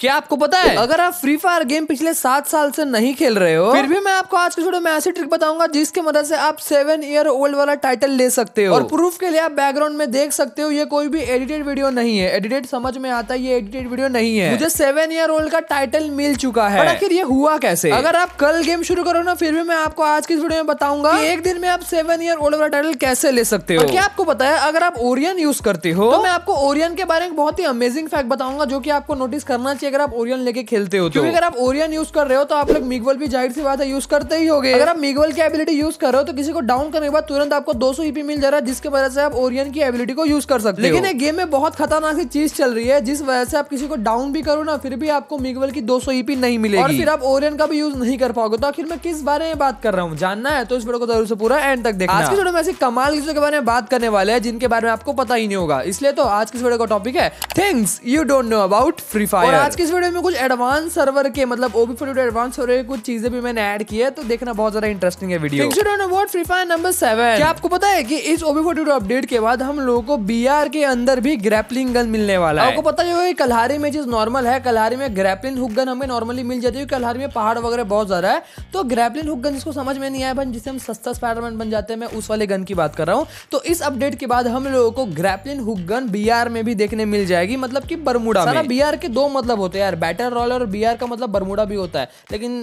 क्या आपको पता है तो अगर आप फ्री फायर गेम पिछले सात साल से नहीं खेल रहे हो फिर भी मैं आपको आज के वीडियो में ऐसी ट्रिक बताऊंगा जिसके मदद से आप सेवन ईयर ओल्ड वाला टाइटल ले सकते हो और प्रूफ के लिए आप बैकग्राउंड में देख सकते हो ये कोई भी एडिटेड वीडियो नहीं है एडिटेड समझ में आता है ये एडिटेड वीडियो नहीं है मुझे सेवन ईयर ओल्ड का टाइटल मिल चुका है आखिर ये हुआ कैसे अगर आप कल गेम शुरू करो ना फिर भी मैं आपको आज की वीडियो में बताऊंगा एक दिन में आप सेवन ईयर ओल्ड वाला टाइटल कैसे ले सकते हो क्या आपको पता है अगर आप ओरियन यूज करते हो तो मैं आपको ओरियन के बारे में बहुत ही अमेजिंग फैक्ट बताऊंगा जो की आपको नोटिस करना चाहिए कि अगर आप ओरियन लेके खेलते हो तो क्योंकि अगर आप ओरियन यूज कर रहे हो तो आप लोग मिगवल भी जाहिर सी बात है यूज करते ही हो अगर आप मिगवल की एबिलिटी यूज कर रहे हो तो किसी को डाउन करने के बाद तुरंत आपको 200 ईपी e मिल जा रहा है जिसके वजह से आप ओरियन की एबिलिटी को यूज कर सकते लेकिन गेम में बहुत खतरनाक चीज चल रही है जिस वजह से आप किसी को डाउन भी करो ना फिर भी आपको मिगवल की 200 ईपी e नहीं मिलेगी और फिर आप ओरियन का भी यूज नहीं कर पाओगे तो आखिर मैं किस बारे में बात कर रहा हूँ जानना है तो इस वीडियो को जरूर से पूरा एंड तक देखना आज की वीडियो में ऐसी कमाल चीजों के बारे में बात करने वाले हैं जिनके बारे में आपको पता ही नहीं होगा इसलिए तो आज की वीडियो का टॉपिक है things you don't know about Free Fire आज आज के इस वीडियो में कुछ एडवांस सर्वर के मतलब ओबी फोर एडवांस सर्वर के कुछ चीजें भी मैंने ऐड की है तो देखना बहुत ज्यादा इंटरेस्टिंग है video about Free Fire number seven क्या आपको पता है कि इस ओबी फोर अपडेट के बाद हम लोगों को बी के अंदर भी ग्रैपलिंग गन मिलने वाला है आपको पता है कलहारी में चीज नॉर्मल है कलहारी में ग्रैपलिंग हुक गन हमें नॉर्मली मिल जाती है कलहारी में पहाड़ वगैरह बहुत ज्यादा है तो ग्रैपलिंग हुक गन जिसको समझ में नहीं आया बन जिससे हम सस्ता स्पाइडरमैन बन जाते हैं मैं उस वाले गन की बात कर रहा हूँ तो इस अपडेट के बाद हम लोगों को ग्रैपलिंग हुक गन बी में भी देखने मिल जाएगी मतलब की बरमुडा बी आर के दो मतलब होते हैं यार बैटर रॉल और बी का मतलब बरमूडा भी होता है लेकिन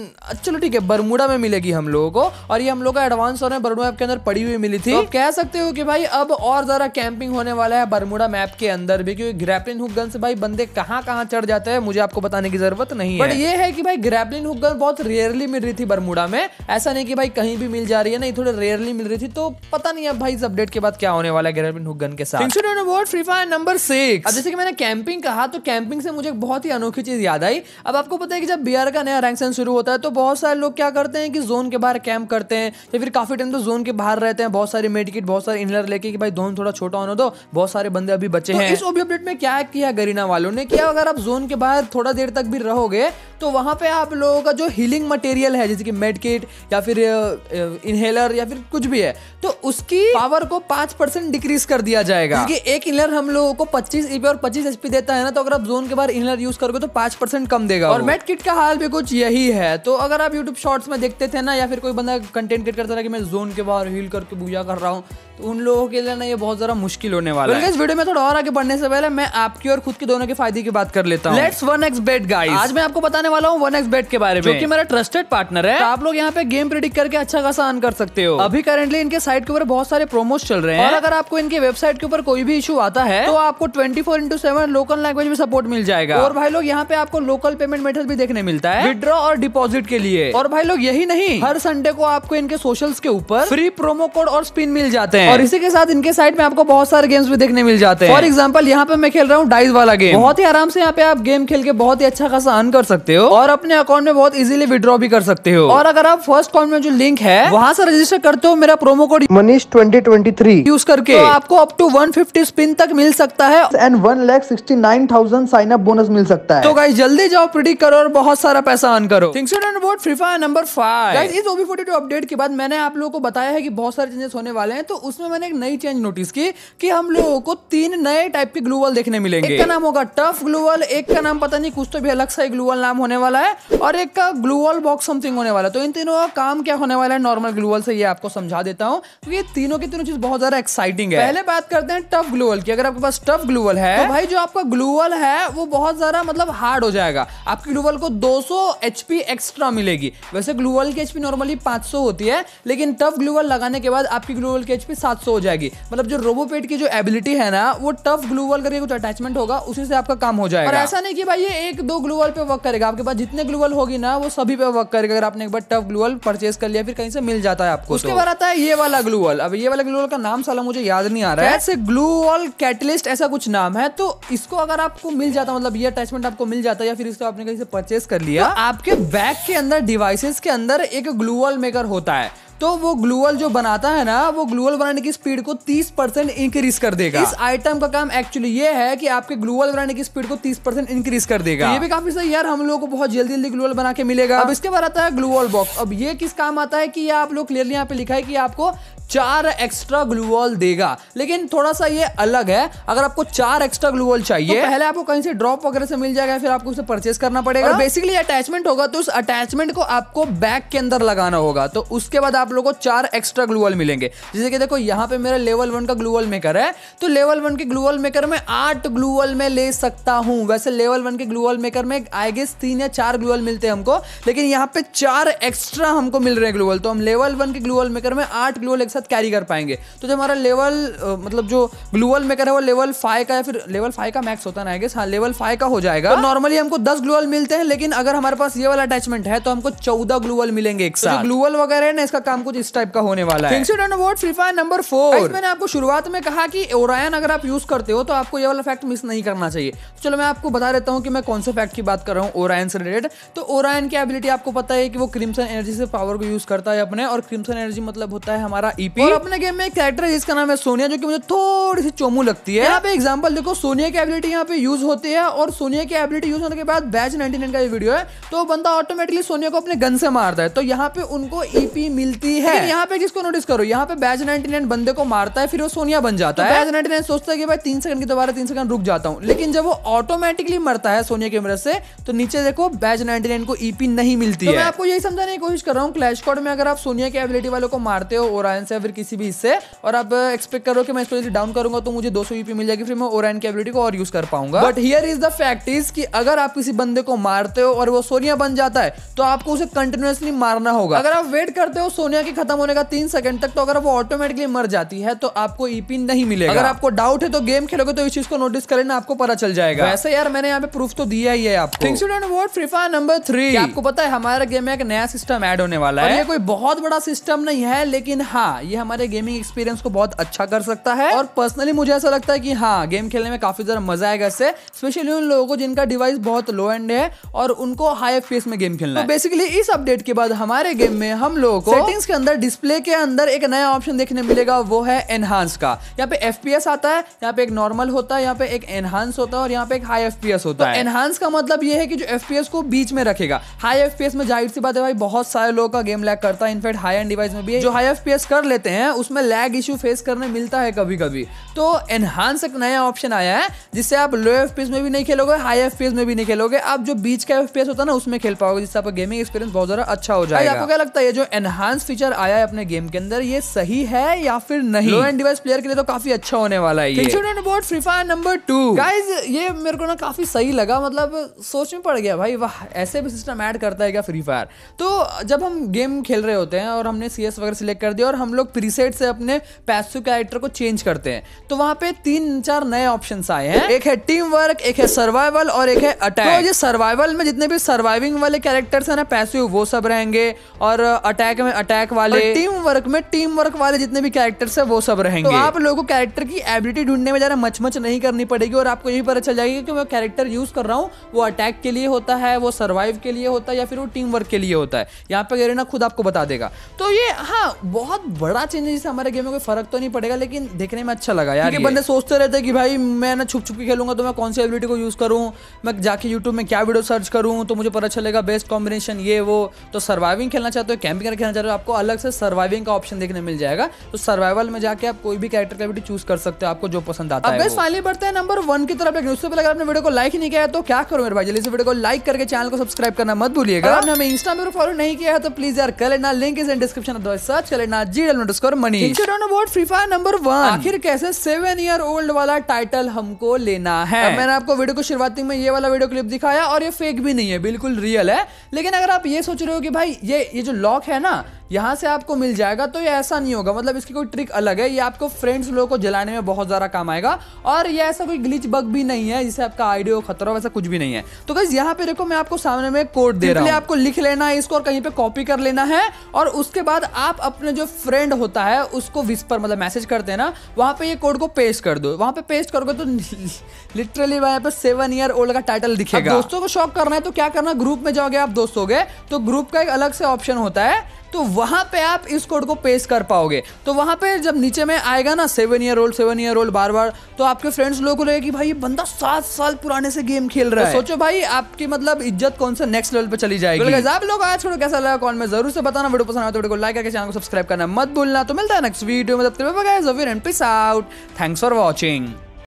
चलो ठीक है बरमूडा में मिलेगी हम लोगों को और ये हम लोग का एडवांस और बरमूडा मैप के अंदर पड़ी हुई मिली थी तो कह सकते हो कि भाई अब और ज्यादा कैंपिंग होने वाला है बरमूडा मैप के अंदर भी क्योंकि ग्रैपलिन हुक गन से भाई बंदे कहाँ कहाँ चढ़ जाते हैं मुझे आपको बताने की जरूरत नहीं है बट ये है कि भाई ग्रैपलिन हुक गन बहुत रेयरली मिल रही थी बरमूडा में ऐसा नहीं कि भाई कहीं भी मिल जा रही है नहीं थोड़ी रेयरली मिल रही थी तो पता नहीं अब भाई इस अपडेट के बाद क्या होने वाला है ग्रैपलिन हुक गन के साथ फ्री फायर नंबर सिक्स जैसे कि मैंने कैंपिंग कहा तो कैंपिंग से मुझे बहुत ही अनोखी अनोखी चीज़ याद आई अब आपको पता है कि जब बी का नया रैंक सेंस शुरू होता है तो बहुत सारे लोग क्या करते हैं कि जोन के बाहर कैंप करते हैं या फिर काफ़ी टाइम तो जोन के बाहर रहते हैं बहुत सारे मेडिकेट बहुत सारे इनलर लेके कि भाई जोन थोड़ा छोटा होना दो बहुत सारे बंदे अभी बचे तो हैं इस ओबी अपडेट में क्या किया गरीना वालों ने किया अगर आप जोन के बाहर थोड़ा देर तक भी रहोगे तो वहाँ पे आप लोगों का जो हीलिंग मटेरियल है जैसे कि मेडकिट या फिर इनहेलर या फिर कुछ भी है तो उसकी पावर को पांच परसेंट डिक्रीज कर दिया जाएगा क्योंकि एक इनहेलर हम लोगों को पच्चीस ईपी और पच्चीस एचपी देता है ना तो अगर आप जोन के बाहर इनहेलर यूज करोगे तो पांच परसेंट कम देगा और मेट किट का हाल भी कुछ यही है तो अगर आप यूट्यूब शॉर्ट्स में देखते थे ना या फिर कोई बंदा कंटेंट क्रिएट करता था कि मैं जोन के बाहर हील करके बूझा कर रहा हूँ तो उन लोगों के लिए ना ये बहुत ज़रा मुश्किल होने वाला है इस वीडियो में थोड़ा और आगे बढ़ने से पहले मैं आपकी और खुद के दोनों के फायदे की बात कर लेता हूँ let's one X bet guys आज मैं आपको बताने वाला हूँ वन एक्स बेट के बारे में मेरा ट्रस्टेड पार्टनर है तो आप लोग यहाँ पे गेम प्रिडिक्ट करके अच्छा खासा अर्न कर सकते हो अभी करेंटली इनके साइट के ऊपर बहुत सारे प्रोमोस चल रहे हैं और अगर आपको इनके वेबसाइट के ऊपर कोई भी इशू आता है तो आपको twenty four into seven local language में सपोर्ट मिल जाएगा और भाई लोग यहाँ पे आपको लोकल पेमेंट मेथड भी देखने मिलता है विड्रॉ और डिपोजिट के लिए और भाई लोग यही नहीं हर संडे को आपको इनके सोशल के ऊपर फ्री प्रोमो कोड और स्पिन मिल जाते हैं हैं और इसी के साथ इनके साइड में आपको बहुत सारे गेम्स भी देखने मिल जाते हैं फॉर एग्जाम्पल यहाँ पे मैं खेल रहा हूँ डाइस वाला गेम बहुत ही आराम से यहाँ पे आप गेम खेल के बहुत ही अच्छा खासा अर्न कर सकते हो और अपने अकाउंट में बहुत इजिली विद्रॉ भी कर सकते हो और अगर आप फर्स्ट कॉल में जो लिंक है वहाँ से रजिस्टर करते हो मेरा promo code Manish twenty twenty three use करके तो आपको up to one fifty spin तक मिल सकता है and one lakh sixty nine thousand sign up bonus मिल सकता है तो गाइस जल्दी जाओ प्रिडिक्ट करो और बहुत सारा पैसा अर्न करो things about Free Fire number five इस ओबी फोर्टी अपडेट के बाद मैंने आप लोगों को बताया है कि बहुत सारे चेंजेस होने वाले हैं तो उस उसमें मैंने एक नई चेंज नोटिस की कि हम लोगों को तीन नए टाइप के ग्लूवल देखने मिलेंगे एक का नाम होगा टफ ग्लूवल एक का नाम पता नहीं कुछ तो भी अलग सा ग्लूवल नाम होने वाला है और एक का ग्लूवल बॉक्स समथिंग होने वाला है तो इन तीनों का काम क्या होने वाला है नॉर्मल ग्लूवल से ये आपको समझा देता हूँ तो ये तीनों की तीनों चीज बहुत ज्यादा एक्साइटिंग है पहले बात करते हैं टफ ग्लूवल की अगर आपके पास टफ ग्लूवल है तो भाई जो आपका ग्लूवल है वो बहुत ज्यादा मतलब हार्ड हो जाएगा आपकी ग्लूवल को दो एचपी एक्स्ट्रा मिलेगी वैसे ग्लूवल की एचपी नॉर्मली पांच होती है लेकिन टफ ग्लूवल लगाने के बाद आपकी ग्लूवल की एचपी सात सौ हो जाएगी मतलब जो रोबोपेट की जो एबिलिटी है ना वो टफ ग्लू वॉल करके कुछ अटैचमेंट होगा उसी से आपका काम हो जाएगा और ऐसा नहीं कि भाई ये एक दो ग्लू वॉल पे वर्क करेगा आपके पास जितने ग्लू वॉल होगी ना वो सभी पे वर्क करेगा अगर आपने एक बार टफ ग्लू वॉल परचेज कर लिया फिर कहीं से मिल जाता है आपको उसके तो। बाद आता है ये वाला ग्लू वॉल अब ये वाला ग्लू वॉल का नाम साला मुझे याद नहीं आ रहा है ऐसे ग्लू वॉल कैटलिस्ट ऐसा कुछ नाम है तो इसको अगर आपको मिल जाता मतलब ये अटैचमेंट आपको मिल जाता या फिर इसको आपने कहीं से परचेज कर लिया तो आपके बैग के अंदर डिवाइसेस के अंदर एक ग्लू वॉल मेकर होता है तो वो ग्लूअल जो बनाता है ना वो ग्लूअल बनाने की स्पीड को 30 परसेंट इंक्रीज कर देगा इस आइटम का काम एक्चुअली ये है कि आपके ग्लूअल बनाने की स्पीड को 30 परसेंट इंक्रीज कर देगा ये भी काफी सही यार हम लोग को बहुत जल्दी जल्दी ग्लूअल बना के मिलेगा अब इसके बाद आता है ग्लूअल बॉक्स अब ये किस काम आता है कि आप लोग क्लियरली यहाँ पे लिखा है कि आपको चार एक्स्ट्रा ग्लूवॉल देगा लेकिन थोड़ा सा ये अलग है अगर आपको चार एक्स्ट्रा ग्लूवॉल चाहिए तो पहले आपको कहीं से ड्रॉप वगैरह से मिल जाएगा फिर आपको उसे परचेस करना पड़ेगा बेसिकली अटैचमेंट होगा तो उस अटैचमेंट को आपको बैग के अंदर लगाना होगा तो उसके बाद आप लोग को चार एक्स्ट्रा ग्लूवॉल मिलेंगे जैसे कि देखो यहाँ पे मेरा लेवल वन का ग्लूवॉल मेकर है तो लेवल वन के ग्लूवॉल मेकर में आठ ग्लूवॉल में ले सकता हूँ वैसे लेवल वन के ग्लूवॉल मेकर में आई गेस तीन या चार ग्लूवॉल मिलते हैं हमको लेकिन यहाँ पे चार एक्स्ट्रा हमको मिल रहे हैं ग्लूवॉल तो हम लेवल वन के ग्लूवॉल मेकर में आठ ग्लूवॉल साथ कैरी कर पाएंगे तो जो हमारा लेवल मतलब जो ग्लूअल मेकर है वो लेवल फाइव का या फिर लेवल फाइव का मैक्स होता ना आई हाँ लेवल फाइव का हो जाएगा तो नॉर्मली हमको दस ग्लूअल मिलते हैं लेकिन अगर हमारे पास ये वाला अटैचमेंट है तो हमको चौदह ग्लूअल मिलेंगे एक तो साथ तो ग्लूअल वगैरह है ना इसका काम कुछ इस टाइप का होने वाला है फ्री फायर नंबर फोर मैंने आपको शुरुआत में कहा कि ओरायन अगर आप यूज करते हो तो आपको ये वाला फैक्ट मिस नहीं करना चाहिए तो चलो मैं आपको बता देता हूँ कि मैं कौन से फैक्ट की बात कर रहा हूँ ओरायन से रिलेटेड तो ओरायन की एबिलिटी आपको पता है कि वो क्रिम्सन एनर्जी से पावर को यूज करता है अपने और क्रिम्सन एनर्जी मतलब होता है हमारा ईपी e और अपने गेम में एक कैरेक्टर है जिसका नाम है सोनिया जो कि मुझे थोड़ी सी चोमू लगती है यहाँ पे एग्जांपल देखो सोनिया की एबिलिटी यहाँ पे यूज होती है और सोनिया की एबिलिटी यूज होने के बाद बैच नाइनटी का ये वीडियो है तो बंदा ऑटोमेटिकली सोनिया को अपने गन से मारता है तो यहाँ पे उनको ईपी e मिलती है यहाँ पे जिसको नोटिस करो यहाँ पे बैच नाइनटी बंदे को मारता है फिर वो सोनिया बन जाता तो है बैच नाइनटी सोचता है कि भाई तीन सेकंड की दोबारा तीन सेकंड रुक जाता हूँ लेकिन जब वो ऑटोमेटिकली मरता है सोनिया की मदद से तो नीचे देखो बैच नाइनटी को ईपी e नहीं मिलती तो है मैं आपको यही समझाने की कोशिश कर रहा हूँ क्लैश कॉड में अगर आप सोनिया की एबिलिटी वालों को मारते हो ओरायन से या फिर किसी भी हिस्से और आप एक्सपेक्ट uh, करो कि मैं इसको डाउन करूंगा तो मुझे दो सौ e मिल जाएगी फिर मैं ओराइन की एबिलिटी को और यूज कर पाऊंगा but here is the fact is कि अगर आप किसी बंदे को मारते हो और वो सोनिया बन जाता है तो आपको उसे कंटिन्यूसली मारना होगा अगर आप वेट करते हो सोनिया के खत्म होने का तीन सेकंड तक तो अगर वो ऑटोमेटिकली मर जाती है तो आपको ईपी e नहीं मिलेगा अगर आपको डाउट है तो गेम खेलोगे तो इस चीज को नोटिस करें ना आपको पता चल जाएगा वैसे यार मैंने यहाँ पे प्रूफ तो दिया ही है आपको things you don't what Free Fire number three आपको पता है हमारा गेम में एक नया सिस्टम ऐड होने वाला है ये कोई बहुत बड़ा सिस्टम नहीं है लेकिन हाँ ये हमारे गेमिंग एक्सपीरियंस को बहुत अच्छा कर सकता है और पर्सनली मुझे ऐसा लगता है कि हाँ गेम खेलने में काफी ज्यादा मजा आएगा इससे स्पेशली उन लोगों को जिनका डिवाइस बहुत लो एंड है और उनको हाई एफ में गेम खेलना तो बेसिकली इस अपडेट के बाद हमारे गेम में हम लोगों को सेटिंग्स के अंदर डिस्प्ले के अंदर एक नया ऑप्शन देखने मिलेगा वो है एनहांस का यहाँ पे एफ आता है यहाँ पे एक नॉर्मल होता है यहाँ पे एक एनहांस होता है और यहाँ पे एक हाई एफ होता तो है एनहांस का मतलब ये है कि जो एफ को बीच में रखेगा हाई एफ में जाहिर सी बात है भाई बहुत सारे लोगों का गेम लैक करता है इनफेक्ट हाई एंड डिवाइस में भी जो हाई एफ कर ले लेते हैं उसमें लैग इशू फेस करने मिलता है कभी कभी तो एनहांस एक नया ऑप्शन आया है जिससे आप लो एफ में भी नहीं खेलोगे हाई एफ में भी नहीं खेलोगे आप जो बीच का एफ होता है ना उसमें खेल पाओगे जिससे आपका गेमिंग एक्सपीरियंस बहुत ज़्यादा अच्छा हो जाएगा आपको क्या लगता है जो एनहांस फीचर आया है अपने गेम के अंदर ये सही है या फिर नहीं लो एंड डिवाइस प्लेयर के लिए तो काफी अच्छा होने वाला है ये about Free Fire number two guys ये मेरे को ना काफी सही लगा मतलब सोच में पड़ गया भाई वाह ऐसे भी सिस्टम ऐड करता है क्या फ्री फायर तो जब हम गेम खेल रहे होते हैं और हमने सी वगैरह सिलेक्ट कर दिया और हम लोग लोग प्रीसेट से अपने पैसू कैरेक्टर को चेंज करते हैं तो वहां पे तीन चार नए ऑप्शन आए हैं एक है टीम वर्क एक है सर्वाइवल और एक है अटैक तो ये सर्वाइवल में जितने भी सर्वाइविंग वाले कैरेक्टर्स है ना पैसू वो सब रहेंगे और अटैक में अटैक वाले टीम वर्क में टीम वर्क वाले जितने भी कैरेक्टर्स है वो सब रहेंगे तो आप लोगों को कैरेक्टर की एबिलिटी ढूंढने में ज्यादा मचमच नहीं करनी पड़ेगी और आपको यही पता चल जाएगी कि मैं कैरेक्टर यूज कर रहा हूँ वो अटैक के लिए होता है वो सर्वाइव के लिए होता है या फिर वो टीम वर्क के लिए होता है यहाँ पे ना खुद आपको बता देगा तो ये हाँ बहुत बड़ा रहा चेंजेस से हमारे गेम में कोई फर्क तो नहीं पड़ेगा लेकिन देखने में अच्छा लगा यार बंदे सोचते रहते कि भाई मैं ना छुप छुप के खेलूंगा तो मैं कौन सी एबिलिटी को यूज़ करूँ मैं जाके यूट्यूब में क्या वीडियो सर्च करूँ तो मुझे पता चलेगा बेस्ट कॉम्बिनेशन ये वो तो सर्वाइविंग खेलना चाहते हो कैंपिंग खेलना चाहते हो आपको अलग से सर्वाइविंग का ऑप्शन देखने मिल जाएगा तो सर्वाइवल में जाके आप कोई भी कैरेक्टर का चूज कर सकते हो आपको जो पसंद आता है फाइनली बढ़ते हैं नंबर वन की तरफ न्यूज पेपर अगर आपने वीडियो को लाइक नहीं किया तो क्या करो मेरे भाई जल्दी से वीडियो को लाइक करके चैनल को सब्सक्राइब करना मत भूलिएगा आपने हमें इंस्टा पर फॉलो नहीं किया है तो प्लीज यार कर लेना link is in description search कर लेना G underscore Manish about Free Fire number one आखिर कैसे सेवन ईयर ओल्ड वाला टाइटल हमको लेना है अब मैंने आपको वीडियो को शुरुआती में ये वाला वीडियो क्लिप दिखाया और ये फेक भी नहीं है बिल्कुल रियल है लेकिन अगर आप ये सोच रहे हो कि भाई ये ये जो लॉक है ना यहाँ से आपको मिल जाएगा तो ये ऐसा नहीं होगा मतलब इसकी कोई ट्रिक अलग है ये आपको फ्रेंड्स लोगों को जलाने में बहुत ज़्यादा काम आएगा और ये ऐसा कोई ग्लिच बग भी नहीं है जिससे आपका आइडियो खतरा वैसा कुछ भी नहीं है तो गई यहाँ पे देखो मैं आपको सामने में कोड दे रहा हूँ आपको लिख लेना है इसको और कहीं पर कॉपी कर लेना है और उसके बाद आप अपने जो फ्रेंड होता है उसको विस्पर मतलब मैसेज कर देना वहाँ पे ये कोड को पेस्ट कर दो वहाँ पे पेस्ट करोगे तो लिटरली वहाँ पर सेवन ईयर ओल्ड का टाइटल दिखेगा दोस्तों को शौक करना है तो क्या करना ग्रुप में जाओगे आप दोस्तों के तो ग्रुप का एक अलग से ऑप्शन होता है तो वहां पे आप इस कोड को पेश कर पाओगे तो वहां पे जब नीचे में आएगा ना seven year old seven year old बार बार तो आपके फ्रेंड्स लोग को लगेगा कि भाई ये बंदा सात साल पुराने से गेम खेल रहा तो है तो सोचो भाई आपकी मतलब इज्जत कौन सा नेक्स्ट लेवल पे चली जाएगी तो आप लोग आज छोड़ो कैसा लगा कॉल में जरूर से बताना वीडियो पसंद आया तो वीडियो को लाइक करके चैनल को सब्सक्राइब करना मत भूलना तो मिलता है नेक्स्ट वीडियो में तब तक आउट थैंक्स फॉर वॉचिंग